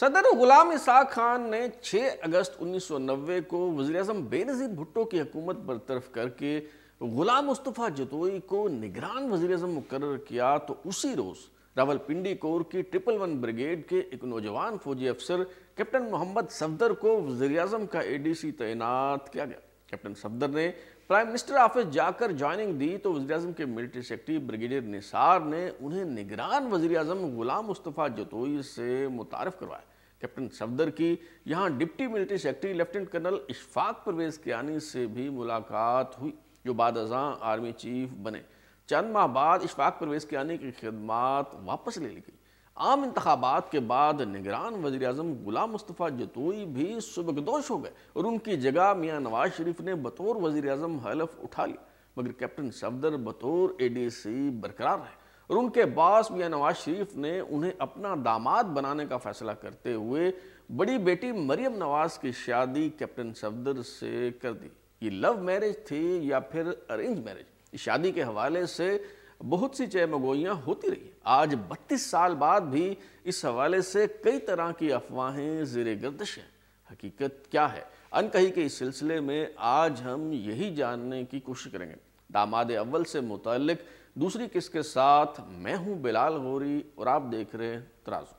सदर गुलाम इसाक खान ने 6 अगस्त 1990 को वजी अजम बेनज़ीर भुट्टो की हकूमत बरतरफ करके गुलाम मुस्तफ़ा जतोई को निगरान वजी अजम मुकर किया तो उसी रोज़ रावलपिंडी कोर की ट्रिपल वन ब्रिगेड के एक नौजवान फौजी अफसर कैप्टन मोहम्मद सफदर को वजी अजम का ए डी सी तैनात किया गया कैप्टन सफदर ने प्राइम मिनिस्टर ऑफिस जाकर ज्वाइनिंग दी तो वजी अजम के मिलिट्री सेक्रेटरी ब्रिगेडियर निसार ने उन्हें निगरान वजी अजम गुलाम मुस्तफ़ा जतोई से मुतारफ़ करवाया कैप्टन सफदर की यहाँ deputy military secretary lieutenant colonel Ishfaq Pervez Kiyani से भी मुलाकात हुई जो बाद आर्मी चीफ बने चंद माह बाद इशफाक परवेज कियानी की खदमात वापस ले ली गई आम इंतबात के बाद निगरान वजी अजम गुलाम मुस्तफ़ा जतोई भी सुबकदोश हो गए और उनकी जगह मियाँ नवाज शरीफ ने बतौर वजी अजम हलफ उठा लिया मगर कैप्टन सफदर बतौर ए डी सी बरकरार रहे और उनके बास मियाँ नवाज शरीफ ने उन्हें अपना दामाद बनाने का फैसला करते हुए बड़ी बेटी मरियम नवाज की शादी कैप्टन सफदर से कर दी ये लव मैरिज थी या फिर अरेंज मैरिज शादी के हवाले से बहुत सी चयमगोइयाँ होती रही आज बत्तीस साल बाद भी इस हवाले से कई तरह की अफवाहें जेर गर्दश हैं हकीकत क्या है अनकही के इस सिलसिले में आज हम यही जानने की कोशिश करेंगे दामाद अव्वल से मुतलक़ दूसरी किस्त के साथ मैं हूं बिलाल गोरी और आप देख रहे हैं तराजू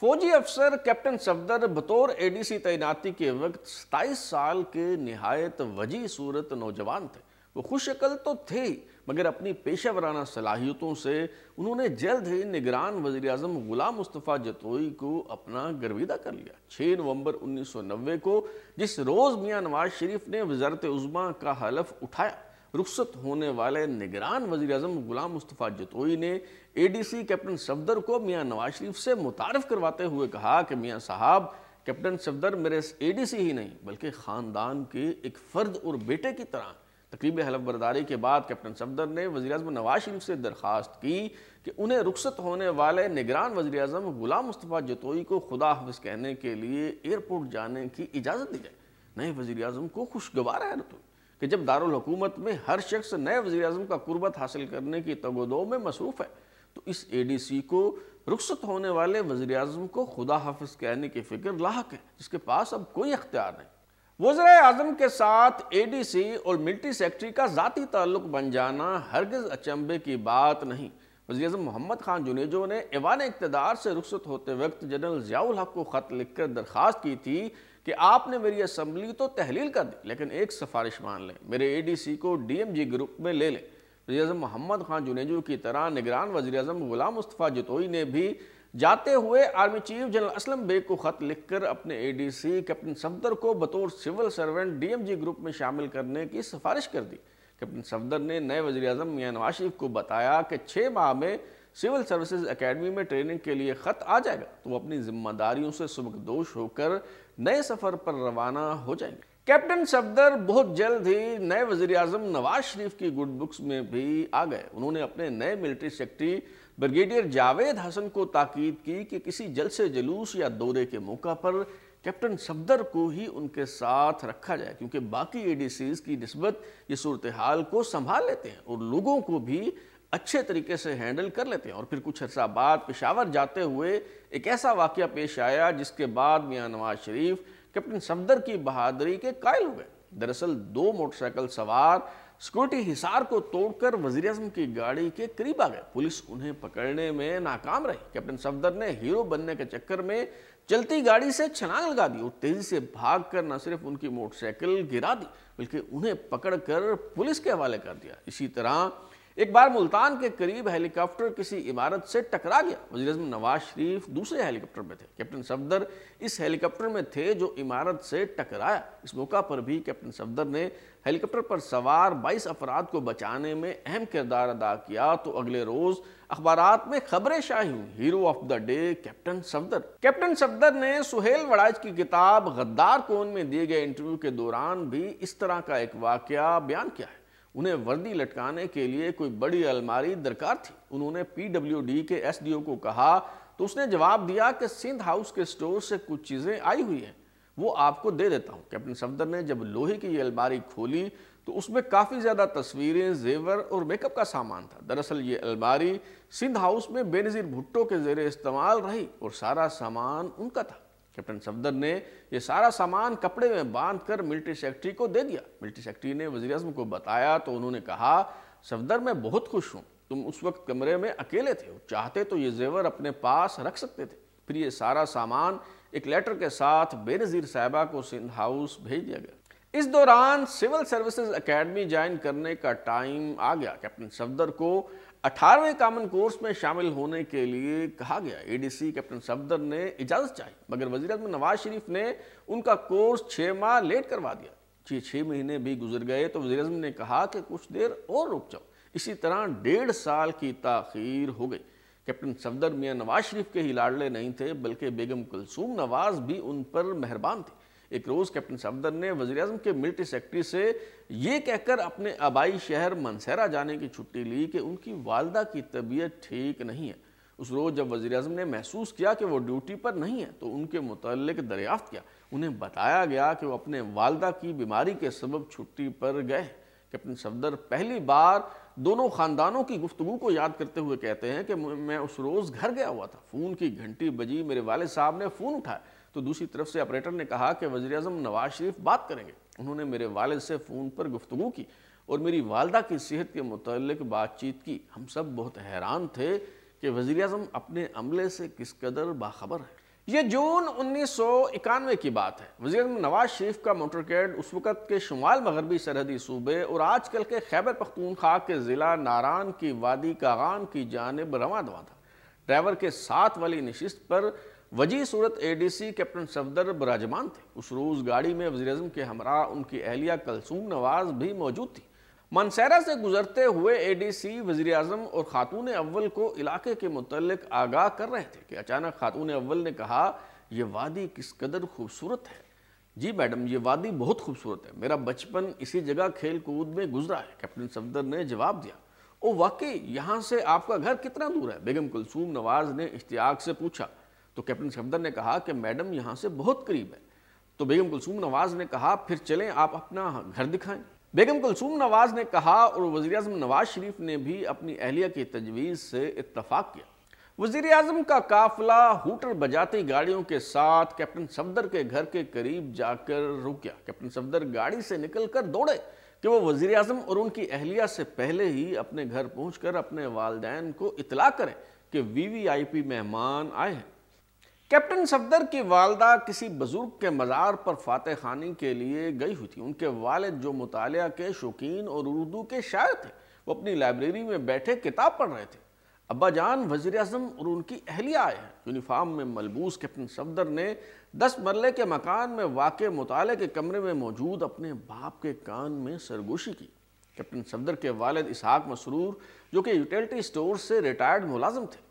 फौजी अफसर कैप्टन सफदर बतौर एडीसी तैनाती के वक्त सताईस साल के निहायत वजी सूरत नौजवान थे वो खुशकल तो थे ही मगर अपनी पेशा वराना सलाहियतों से उन्होंने जल्द ही निगरान वजी अजम गुलाम मुस्तफ़ा जतोई को अपना गर्विदा कर लिया छः नवंबर उन्नीस सौ नब्बे को जिस रोज़ मियाँ नवाज शरीफ ने वजारत उज़मा का हलफ उठाया रुखसत होने वाले निगरान वजी अजम गुलाम मुस्तफ़ा जतोई ने A D C captain Safdar को मियाँ नवाज शरीफ से मुतारफ़ करवाते हुए कहा कि मियाँ साहब कैप्टन सफदर मेरे ए डी सी ही नहीं बल्कि ख़ानदान के एक फ़र्द और बेटे की तरह तकरीब हलफ बरदारी के बाद कैप्टन सफदर ने वजी अजम नवाज शरीफ से दरख्वास्त की कि उन्हें रुखसत होने वाले निगरान वजी अजम गुलाम मुस्तफ़ा जतोई को खुदा हाफ कहने के लिए एयरपोर्ट जाने की इजाज़त दी जाए नए वजी अजम को खुशगवार है रतोई कि जब दारकूमत में हर शख्स नए वजी अजम का कुर्बत हासिल करने की तगोदो में मसरूफ़ है तो इस ए डी सी को रुखसत होने वाले वजी अजम को खुदा हाफ कहने की फ़िक्र लाक है जिसके पास अब कोई अख्तियार नहीं वजर अजम के साथ ए डी सी और मिल्ट्री सेक्रेटरी का ज़ाती ताल्लुक बन जाना हरगज़ अचंबे की बात नहीं वजी अजम मोहम्मद खान जुनेजो ने एवान इकतदार से रुखत होते वक्त जनरल ज़ियाउल हक को ख़त लिखकर दरख्वास्त की थी कि आपने मेरी असम्बली तो तहलील कर दी लेकिन एक सिफारिश मान लें मेरे ए डी सी को डी एम जी ग्रुप में ले लें वजी अजम मोहम्मद खान जुनेजो की तरह निगरान वजी अजम गुलाम मुस्तफ़ा जतोई ने भी जाते हुए army chief general Aslam Beg को खत लिखकर अपने एडीसी कैप्टन सफदर को बतौर सिविल सर्वेंट डीएमजी ग्रुप में शामिल करने की सिफारिश कर दी कैप्टन सफदर ने नए वजी अजम मियाँ नवाज शरीफ को बताया कि छः माह में सिविल सर्विसेज एकेडमी में ट्रेनिंग के लिए ख़त आ जाएगा तो वो अपनी जिम्मेदारियों से सबकदोश होकर नए सफ़र पर रवाना हो जाएंगे कैप्टन सफदर बहुत जल्द ही नए वजी नवाज शरीफ की गुड बुक्स में भी आ गए उन्होंने अपने नए military secretary brigadier Javed Hasan को ताकीद की कि किसी जलसे जलूस या दौरे के मौका पर कैप्टन सफदर को ही उनके साथ रखा जाए क्योंकि बाकी एडीसीज की नस्बत ये सूरत हाल को संभाल लेते हैं और लोगों को भी अच्छे तरीके से हैंडल कर लेते हैं और फिर कुछ अर्सा बाद पेशावर जाते हुए एक ऐसा वाक़ पेश आया जिसके बाद मियाँ नवाज शरीफ कैप्टन सफदर की बहादरी के कायल हुए दरअसल दो मोटरसाइकिल सवार सिक्योरिटी हिसार को तोड़कर वजीर अजम की गाड़ी के करीब आ गए पुलिस उन्हें पकड़ने में नाकाम रही कैप्टन सफदर ने हीरो बनने के चक्कर में चलती गाड़ी से छलांग लगा दी और तेजी से भागकर न सिर्फ उनकी मोटरसाइकिल गिरा दी बल्कि उन्हें पकड़कर पुलिस के हवाले कर दिया इसी तरह एक बार मुल्तान के करीब हेलीकॉप्टर किसी इमारत से टकरा गया वजी अजम नवाज शरीफ दूसरे हेलीकॉप्टर में थे कैप्टन सफदर इस हेलीकॉप्टर में थे जो इमारत से टकराया इस मौका पर भी कैप्टन सफदर ने हेलीकॉप्टर पर सवार बाईस अफराद को बचाने में अहम किरदार अदा किया तो अगले रोज़ अखबार में खबरें शाही हुई hero of the day captain Safdar captain Safdar ने सुहेल वड़ाज की किताब गद्दार कौन में दिए गए इंटरव्यू के दौरान भी इस तरह का एक वाक़ बयान किया है उन्हें वर्दी लटकाने के लिए कोई बड़ी अलमारी दरकार थी उन्होंने पीडब्ल्यूडी के एसडीओ को कहा तो उसने जवाब दिया कि सिंध हाउस के स्टोर से कुछ चीज़ें आई हुई हैं वो आपको दे देता हूँ कैप्टन सफदर ने जब लोहे की ये अलमारी खोली तो उसमें काफ़ी ज़्यादा तस्वीरें जेवर और मेकअप का सामान था दरअसल ये अलमारी सिंध हाउस में बेनज़ीर भुट्टो के जेर इस्तेमाल रही और सारा सामान उनका था कैप्टन सफदर ने ये सारा सामान कपड़े में बांध कर मिलिट्री सेक्रेटरी को दे दिया मिलिट्री सेक्रेटरी ने वजी अजम को बताया तो उन्होंने कहा सफदर मैं बहुत खुश हूँ तुम उस वक्त कमरे में अकेले थे चाहते तो ये जेवर अपने पास रख सकते थे फिर ये सारा सामान एक लेटर के साथ बेनज़ीर साहबा को सिंध हाउस भेज दिया गया इस दौरान सिविल सर्विसेज एकेडमी ज्वाइन करने का टाइम आ गया कैप्टन सफदर को अठारहवें कॉमन कोर्स में शामिल होने के लिए कहा गया एडीसी कैप्टन सफदर ने इजाजत चाही मगर वजी अजम नवाज शरीफ ने उनका कोर्स छः माह लेट करवा दिया छः छः महीने भी गुजर गए तो वजी अजम ने कहा कि कुछ देर और रुक जाओ इसी तरह डेढ़ साल की तखीर हो गई कैप्टन सफदर मियाँ नवाज शरीफ के ही लाडले नहीं थे बल्कि बेगम कुलसूम नवाज भी उन पर मेहरबान थी एक रोज़ कैप्टन सफदर ने वजी अजम के मिलिट्री सेक्रेटरी से ये कहकर अपने आबाई शहर मनसहरा जाने की छुट्टी ली कि उनकी वालदा की तबीयत ठीक नहीं है उस रोज़ जब वजी अजम ने महसूस किया कि वो ड्यूटी पर नहीं है तो उनके मतलब दरियाफ़्त किया उन्हें बताया गया कि वो अपने वालदा की बीमारी के सबब छुट्टी पर गए कैप्टन सफदर पहली बार दोनों ख़ानदानों की गुफ्तु को याद करते हुए कहते हैं कि मैं उस रोज़ घर गया हुआ था फ़ोन की घंटी बजी मेरे वाले साहब ने फ़ोन उठाया तो दूसरी तरफ से ऑपरेटर ने कहा कि वजी अजम नवाज शरीफ बात करेंगे उन्होंने मेरे वालद से फ़ोन पर गुफ्तु की और मेरी वालदा की सेहत के मतलब बातचीत की हम सब बहुत हैरान थे कि वजी अजम अपने अमले से किस कदर बाखबर है ये जून उन्नीस सौ इक्यानवे की बात है वजी अजम नवाज शरीफ का मोटरकेड उस वक़्त के शुमाल मगरबी सरहदी सूबे और आज कल के खैबर पख्तूनखा के ज़िला नारान की वादी कागान की जानब रवा दवा था ड्राइवर के साथ वाली नशस्त पर वजी सूरत एडीसी कैप्टन सफदर बराजमान थे उस रोज़ गाड़ी में वजी अजम के हमरा उनकी अहलिया कलसूम नवाज भी मौजूद थी मनसैरा से गुजरते हुए एडीसी वजीर अजम और ख़ातून अव्वल को इलाके के मतलब आगाह कर रहे थे कि अचानक ख़ातून अव्वल ने कहा यह वादी किस कदर खूबसूरत है जी मैडम ये वादी बहुत खूबसूरत है मेरा बचपन इसी जगह खेल कूद में गुजरा है कैप्टन सफदर ने जवाब दिया ओ वाकई यहाँ से आपका घर कितना दूर है बेगम कुलसूम नवाज ने इश्तियाक से पूछा तो कैप्टन सफदर ने कहा कि मैडम यहाँ से बहुत करीब है तो बेगम कुलसूम नवाज़ ने कहा फिर चलें आप अपना घर दिखाएं बेगम कुलसूम नवाज़ ने कहा और वज़ी अजम नवाज शरीफ ने भी अपनी अहलिया की तजवीज़ से इतफाक़ किया वजीर अजम का काफिला हूटर बजाती गाड़ियों के साथ कैप्टन सफदर के घर के करीब जाकर रुक गया कैप्टन सफदर गाड़ी से निकल कर दौड़े कि वो वजीर अजम और उनकी अहलिया से पहले ही अपने घर पहुँच कर अपने वालदेन को इतला करें कि वी वी आई पी मेहमान आए हैं कैप्टन सफदर की वालदा किसी बुजुर्ग के मज़ार पर फातह खानी के लिए गई हुई थी उनके वालद जो मुताल के शौकीन और उर्दू के शायर थे वो अपनी लाइब्रेरी में बैठे किताब पढ़ रहे थे अब्बा जान वजीर अजम और उनकी अहलिया आए हैं यूनिफाम में मलबूस कैप्टन सफदर ने दस मरले के मकान में वाक़ मुताले के कमरे में मौजूद अपने बाप के कान में सरगोशी की कैप्टन सफदर के वालद इसहाक मसरूर जो कि यूटिलिटी स्टोर से रिटायर्ड मुलाजम थे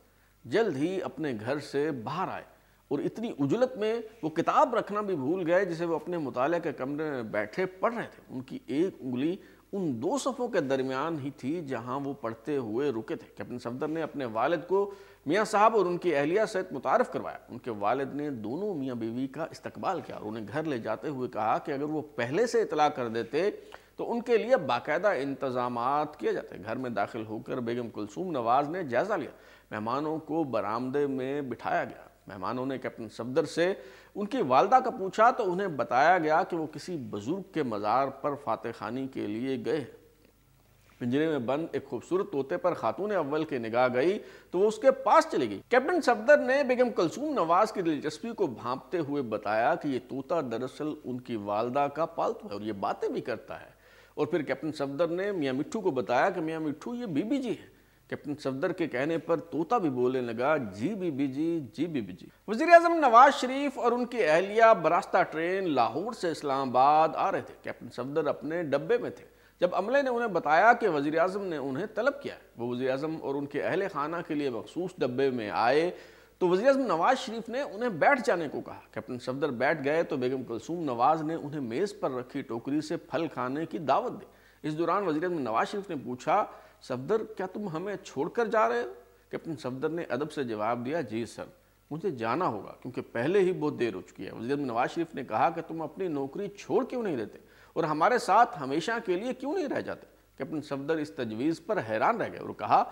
जल्द ही अपने घर से बाहर आए और इतनी उजलत में वो किताब रखना भी भूल गए जिसे वो अपने मुताले के कमरे में बैठे पढ़ रहे थे उनकी एक उंगली उन दो सफ़ों के दरमियान ही थी जहां वो पढ़ते हुए रुके थे कैप्टन सफदर ने अपने वालद को मियाँ साहब और उनकी अहलिया से मुतारफ़ करवाया उनके वालद ने दोनों मियाँ बीवी का इस्तकबाल किया और उन्हें घर ले जाते हुए कहा कि अगर वो पहले से इतला कर देते तो उनके लिए बाकायदा इंतजाम किए जाते घर में दाखिल होकर बेगम कुलसूम नवाज़ ने जायज़ा लिया मेहमानों को बरामदे में बिठाया गया मेहमानों ने कैप्टन सफदर से उनकी वालदा का पूछा तो उन्हें बताया गया कि वो किसी बुजुर्ग के मज़ार पर फातह खानी के लिए गए पिंजरे में बंद एक खूबसूरत तोते पर खातून अव्वल के निगाह गई तो वो उसके पास चली गई कैप्टन सफदर ने बेगम कलसूम नवाज की दिलचस्पी को भांपते हुए बताया कि ये तोता दरअसल उनकी वालदा का पालतू है और ये बातें भी करता है और फिर कैप्टन सफदर ने मियाँ मिट्ठू को बताया कि मियाँ मिट्ठू ये बीबी जी है कैप्टन सफदर के कहने पर तोता भी बोलने लगा जी बीबी जी जी बीबी जी वजीर अजम नवाज शरीफ और उनकी अहलिया बरास्ता ट्रेन लाहौर से इस्लामाबाद आ रहे थे कैप्टन सफदर अपने डब्बे में थे जब अमले ने उन्हें बताया कि वजी अजम ने उन्हें तलब किया वो वजी अजम और उनके अहल खाना के लिए मखसूस डब्बे में आए तो वजी अजम नवाज शरीफ ने उन्हें बैठ जाने को कहा कैप्टन सफदर बैठ गए तो बेगम कुलसूम नवाज ने उन्हें मेज़ पर रखी टोकरी से फल खाने की दावत दी इस दौरान वजी अजम नवाज शरीफ ने पूछा सफदर क्या तुम हमें छोड़कर जा रहे हो कैप्टन सफदर ने अदब से जवाब दिया जी सर मुझे जाना होगा क्योंकि पहले ही बहुत देर हो चुकी है वजीर नवाज शरीफ ने कहा कि तुम अपनी नौकरी छोड़ क्यों नहीं देते और हमारे साथ हमेशा के लिए क्यों नहीं रह जाते कैप्टन सफदर इस तजवीज़ पर हैरान रह गए और कहा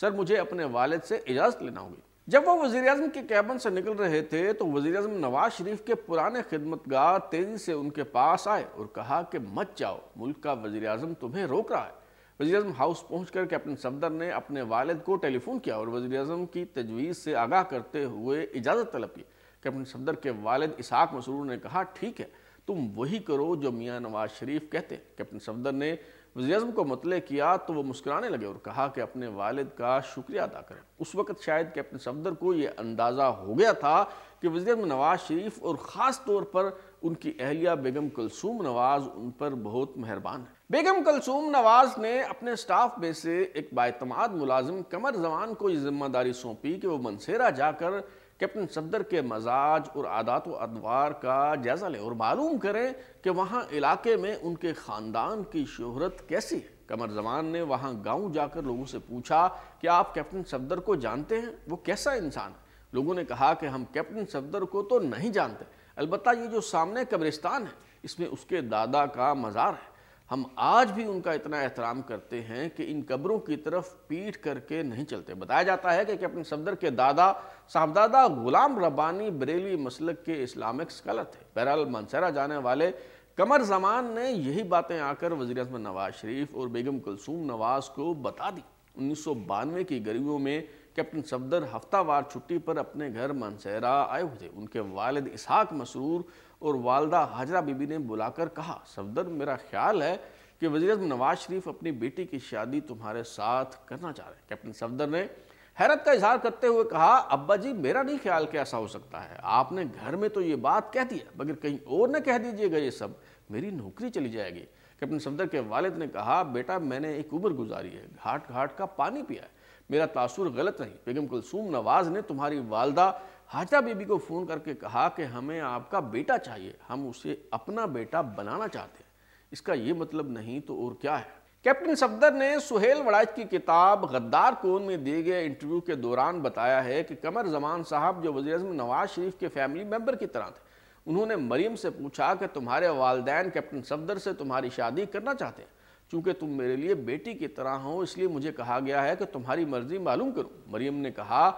सर मुझे अपने वालद से इजाज़त लेना होगी जब वो वजी अजम के कैबन से निकल रहे थे तो वजी अजम नवाज शरीफ के पुराने खिदमतगार तेज़ी से उनके पास आए और कहा कि मत जाओ मुल्क का वजी अजम तुम्हें रोक रहा है वजी अजम हाउस पहुँच कर कैप्टन सफदर ने अपने वालद को टेलीफोन किया और वजी अजम की तजवीज़ से आगाह करते हुए इजाज़त तलब की कैप्टन सफदर के वालद इसहाक मसरूर ने कहा ठीक है तुम वही करो जो मियाँ नवाज शरीफ कहते कैप्टन सफदर ने वजी अजम को मतले किया तो वह मुस्कराने लगे और कहा कि अपने वालद का शुक्रिया अदा करें उस वक्त शायद कैप्टन सफदर को ये अंदाज़ा हो गया था कि वजी अजम नवाज शरीफ और ख़ास तौर पर उनकी अहलिया बेगम कुलसूम नवाज उन पर बहुत मेहरबान है बेगम कलसूम नवाज ने अपने स्टाफ में से एक बातमाद मुलाजिम कमर जवान को यह जिम्मेदारी सौंपी कि वो मनसेरा जाकर कैप्टन सफदर के मजाज और आदात व अदवार का जायज़ा लें और मालूम करें कि वहाँ इलाके में उनके ख़ानदान की शहरत कैसी है कमर जवान ने वहाँ गाँव जाकर लोगों से पूछा कि आप कैप्टन सफदर को जानते हैं वो कैसा इंसान है लोगों ने कहा कि हम कैप्टन सफदर को तो नहीं जानते अलबत् ये जो सामने कब्रिस्तान है इसमें उसके दादा का मज़ार है हम आज भी उनका इतना एहतराम करते हैं कि इन कब्रों की तरफ पीठ करके नहीं चलते बताया जाता है कि, कि अपने सफदर के दादा साहबदादा गुलाम रब्बानी बरेली मसलक के इस्लामिक स्कलर थे बहरहाल मानसरा जाने वाले कमर जमान ने यही बातें आकर वजी अजम नवाज शरीफ और बेगम कुलसूम नवाज को बता दी उन्नीस सौ बानवे की गर्मियों में कैप्टन सफदर हफ्तावार छुट्टी पर अपने घर मनसहरा आए हुए थे उनके वालद इसहाक मसरूर और वालदा हाजरा बीबी ने बुलाकर कहा सफदर मेरा ख्याल है कि वजीर नवाज शरीफ अपनी बेटी की शादी तुम्हारे साथ करना चाह रहे हैं कैप्टन सफदर ने हैरत का इजहार करते हुए कहा अब्बा जी मेरा नहीं ख्याल कि ऐसा हो सकता है आपने घर में तो ये बात कह दी है मगर कहीं और न कह दीजिएगा ये सब मेरी नौकरी चली जाएगी कैप्टन सफदर के वालिद ने कहा बेटा मैंने एक उम्र गुजारी है घाट घाट का पानी पिया है मेरा तासुर गलत नहीं बेगम कुलसूम नवाज ने तुम्हारी वालदा हाचा बीबी को फ़ोन करके कहा कि हमें आपका बेटा चाहिए हम उसे अपना बेटा बनाना चाहते हैं इसका ये मतलब नहीं तो और क्या है कैप्टन सफदर ने सुहेल वड़ाइज की किताब गद्दार कौन में दिए गए इंटरव्यू के दौरान बताया है कि कमर जमान साहब जो वजी अजम नवाज शरीफ के फैमिली मेम्बर की तरह थे उन्होंने मरीम से पूछा कि तुम्हारे वालदेन कैप्टन सफदर से तुम्हारी शादी करना चाहते हैं चूँकि तुम मेरे लिए बेटी की तरह हो इसलिए मुझे कहा गया है कि तुम्हारी मर्जी मालूम करो मरीम ने कहा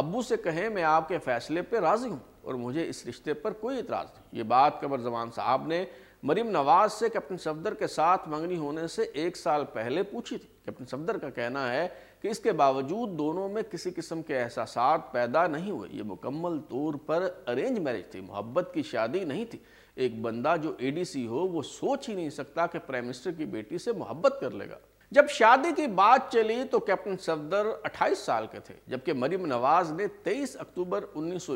अबू से कहें मैं आपके फ़ैसले पर राज़ी हूँ और मुझे इस रिश्ते पर कोई इतराज़ नहीं ये बात कबर जमान साहब ने मरीम नवाज से कैप्टन सफदर के साथ मंगनी होने से एक साल पहले पूछी थी कैप्टन सफदर का कहना है कि इसके बावजूद दोनों में किसी किस्म के एहसास पैदा नहीं हुए ये मुकम्मल तौर पर अरेंज मैरिज थी मोहब्बत की शादी नहीं थी एक बंदा जो एडीसी हो वो सोच ही नहीं सकता कि प्राइम मिनिस्टर की बेटी से मोहब्बत कर लेगा जब शादी की बात चली तो कैप्टन सफदर 28 साल के थे जबकि मरीम नवाज ने 23 अक्टूबर उन्नीस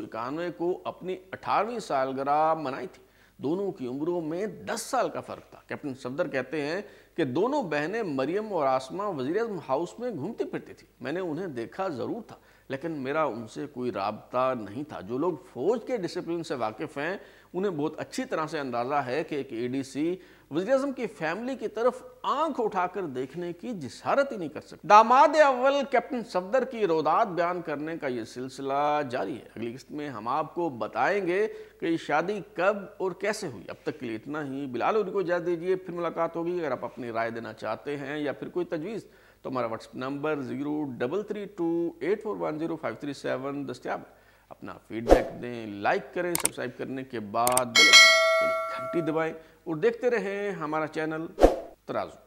को अपनी 18वीं सालगिरह मनाई थी दोनों की उम्रों में 10 साल का फर्क था कैप्टन सफदर कहते हैं कि दोनों बहनें मरियम और आसमा वजीर हाउस में घूमती फिरती थी मैंने उन्हें देखा ज़रूर था लेकिन मेरा उनसे कोई रबता नहीं था जो लोग फ़ौज के डिसिप्लिन से वाकिफ़ हैं उन्हें बहुत अच्छी तरह से अंदाज़ा है कि एक ए वजी अजम की फैमिली की तरफ आंख उठाकर देखने की जिसारत ही नहीं कर सकते दामाद अव्वल कैप्टन सफदर की रोदात बयान करने का ये सिलसिला जारी है अगली किस्त में हम आपको बताएंगे कि शादी कब और कैसे हुई अब तक के लिए इतना ही बिलाल उनको इजाज़त दीजिए फिर मुलाकात होगी अगर आप अपनी राय देना चाहते हैं या फिर कोई तजवीज़ तो हमारा WhatsApp number zero double three two eight four one zero five three seven दस्तियाब अपना फीडबैक दें लाइक करें सब्सक्राइब करने के बाद घंटी दबाएं और देखते रहें हमारा चैनल तराजू